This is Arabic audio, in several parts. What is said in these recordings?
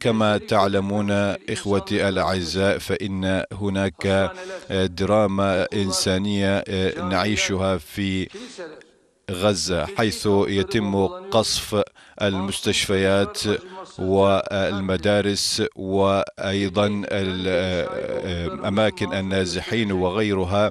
كما تعلمون إخوتي الأعزاء فإن هناك آه، دراما إنسانية آه، نعيشها في غزة حيث يتم قصف المستشفيات والمدارس وأيضا أماكن النازحين وغيرها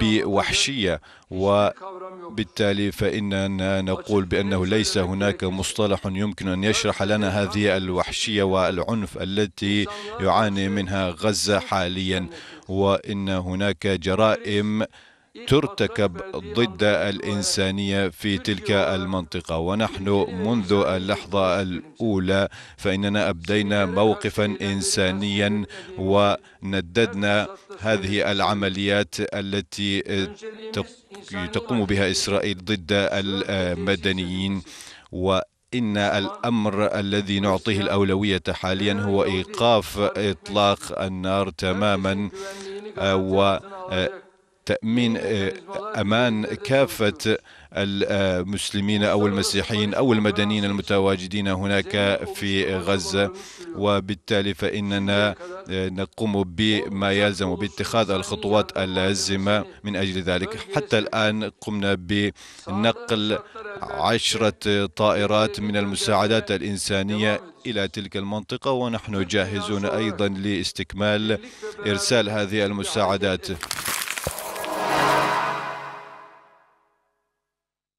بوحشية وبالتالي فإننا نقول بأنه ليس هناك مصطلح يمكن أن يشرح لنا هذه الوحشية والعنف التي يعاني منها غزة حاليا وإن هناك جرائم ترتكب ضد الإنسانية في تلك المنطقة ونحن منذ اللحظة الأولى فإننا أبدينا موقفا إنسانيا ونددنا هذه العمليات التي تقوم بها إسرائيل ضد المدنيين و إن الأمر الذي نعطيه الأولوية حاليا هو إيقاف إطلاق النار تماما آه، و آه، تأمين آه، أمان كافة آه، المسلمين أو المسيحيين أو المدنيين المتواجدين هناك في غزة وبالتالي فإننا آه، نقوم بما يلزم باتخاذ الخطوات اللازمة من أجل ذلك حتى الآن قمنا بنقل عشرة طائرات من المساعدات الإنسانية إلى تلك المنطقة ونحن جاهزون أيضا لاستكمال إرسال هذه المساعدات